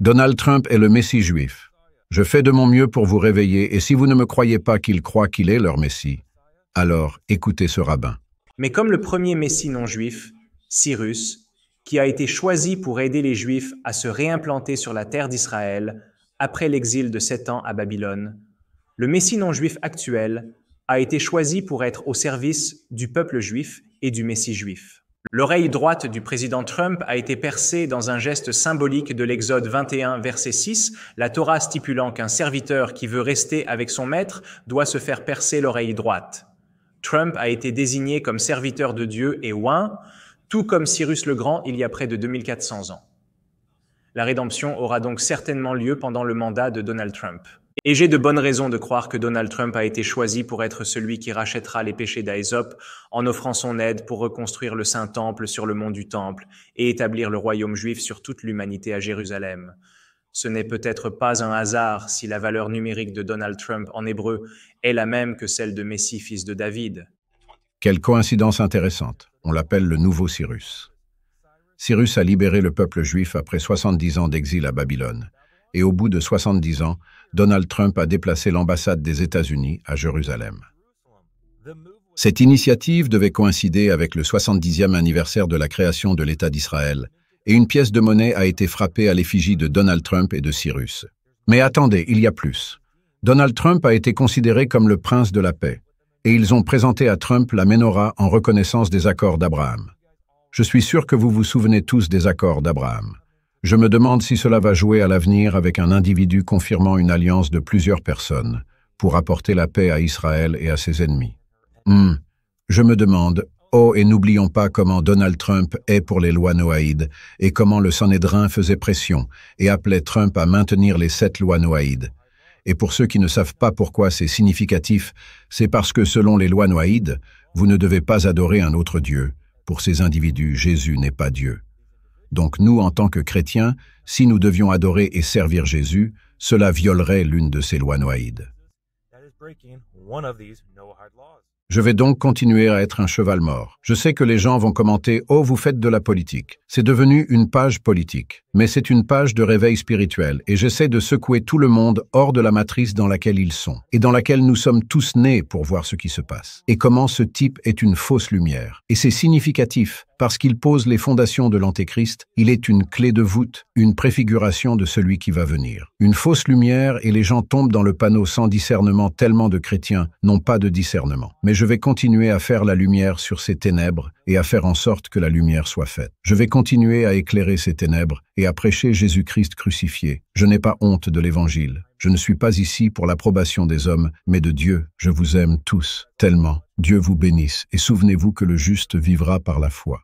Donald Trump est le Messie juif. Je fais de mon mieux pour vous réveiller, et si vous ne me croyez pas qu'il croit qu'il est leur Messie, alors écoutez ce rabbin. Mais comme le premier Messie non juif, Cyrus, qui a été choisi pour aider les Juifs à se réimplanter sur la terre d'Israël après l'exil de sept ans à Babylone, le Messie non juif actuel a été choisi pour être au service du peuple juif et du Messie juif. L'oreille droite du président Trump a été percée dans un geste symbolique de l'Exode 21, verset 6, la Torah stipulant qu'un serviteur qui veut rester avec son maître doit se faire percer l'oreille droite. Trump a été désigné comme serviteur de Dieu et ouin, tout comme Cyrus le Grand il y a près de 2400 ans. La rédemption aura donc certainement lieu pendant le mandat de Donald Trump. Et j'ai de bonnes raisons de croire que Donald Trump a été choisi pour être celui qui rachètera les péchés d'Aesop en offrant son aide pour reconstruire le Saint-Temple sur le mont du Temple et établir le royaume juif sur toute l'humanité à Jérusalem. Ce n'est peut-être pas un hasard si la valeur numérique de Donald Trump en hébreu est la même que celle de Messie, fils de David. Quelle coïncidence intéressante. On l'appelle le nouveau Cyrus. Cyrus a libéré le peuple juif après 70 ans d'exil à Babylone et au bout de 70 ans, Donald Trump a déplacé l'ambassade des États-Unis à Jérusalem. Cette initiative devait coïncider avec le 70e anniversaire de la création de l'État d'Israël, et une pièce de monnaie a été frappée à l'effigie de Donald Trump et de Cyrus. Mais attendez, il y a plus. Donald Trump a été considéré comme le prince de la paix, et ils ont présenté à Trump la menorah en reconnaissance des accords d'Abraham. Je suis sûr que vous vous souvenez tous des accords d'Abraham. Je me demande si cela va jouer à l'avenir avec un individu confirmant une alliance de plusieurs personnes pour apporter la paix à Israël et à ses ennemis. Hmm. Je me demande, oh, et n'oublions pas comment Donald Trump est pour les lois noaïdes et comment le Sanhédrin faisait pression et appelait Trump à maintenir les sept lois noaïdes. Et pour ceux qui ne savent pas pourquoi c'est significatif, c'est parce que selon les lois noaïdes, vous ne devez pas adorer un autre Dieu. Pour ces individus, Jésus n'est pas Dieu. Donc nous, en tant que chrétiens, si nous devions adorer et servir Jésus, cela violerait l'une de ces lois noahides. Je vais donc continuer à être un cheval mort. Je sais que les gens vont commenter « Oh, vous faites de la politique ». C'est devenu une page politique. Mais c'est une page de réveil spirituel, et j'essaie de secouer tout le monde hors de la matrice dans laquelle ils sont, et dans laquelle nous sommes tous nés pour voir ce qui se passe, et comment ce type est une fausse lumière. Et c'est significatif, parce qu'il pose les fondations de l'Antéchrist, il est une clé de voûte, une préfiguration de celui qui va venir. Une fausse lumière, et les gens tombent dans le panneau sans discernement, tellement de chrétiens n'ont pas de discernement. Mais je vais continuer à faire la lumière sur ces ténèbres et à faire en sorte que la lumière soit faite. Je vais continuer à éclairer ces ténèbres et à prêcher Jésus-Christ crucifié. Je n'ai pas honte de l'Évangile. Je ne suis pas ici pour l'approbation des hommes, mais de Dieu. Je vous aime tous, tellement. Dieu vous bénisse, et souvenez-vous que le juste vivra par la foi.